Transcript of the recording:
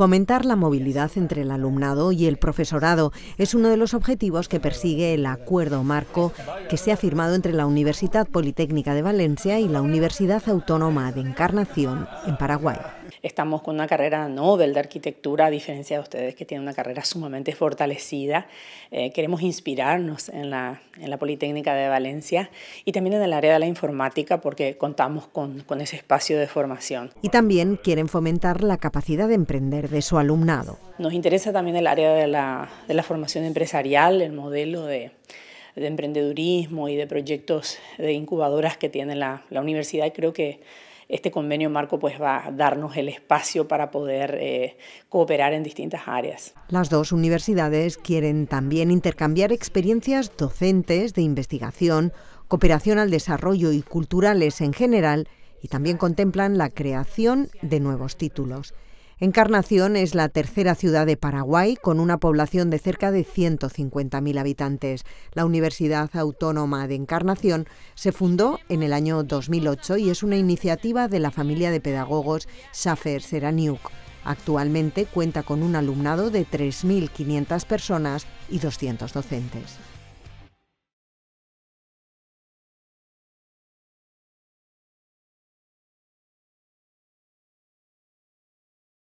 Fomentar la movilidad entre el alumnado y el profesorado es uno de los objetivos que persigue el acuerdo marco que se ha firmado entre la Universidad Politécnica de Valencia y la Universidad Autónoma de Encarnación en Paraguay estamos con una carrera Nobel de arquitectura, a diferencia de ustedes que tienen una carrera sumamente fortalecida. Eh, queremos inspirarnos en la, en la, Politécnica de Valencia y también en el área de la informática porque contamos con, con ese espacio de formación. Y también quieren fomentar la capacidad de emprender de su alumnado. Nos interesa también el área de la, de la formación empresarial, el modelo de de emprendedurismo y de proyectos de incubadoras que tiene la, universidad creo que este convenio marco pues va a darnos el espacio para poder eh, cooperar en distintas áreas. Las dos universidades quieren también intercambiar experiencias docentes de investigación, cooperación al desarrollo y culturales en general y también contemplan la creación de nuevos títulos. Encarnación es la tercera ciudad de Paraguay con una población de cerca de 150.000 habitantes. La Universidad Autónoma de Encarnación se fundó en el año 2008 y es una iniciativa de la familia de pedagogos Safer Seraniuk. Actualmente cuenta con un alumnado de 3.500 personas y 200 docentes.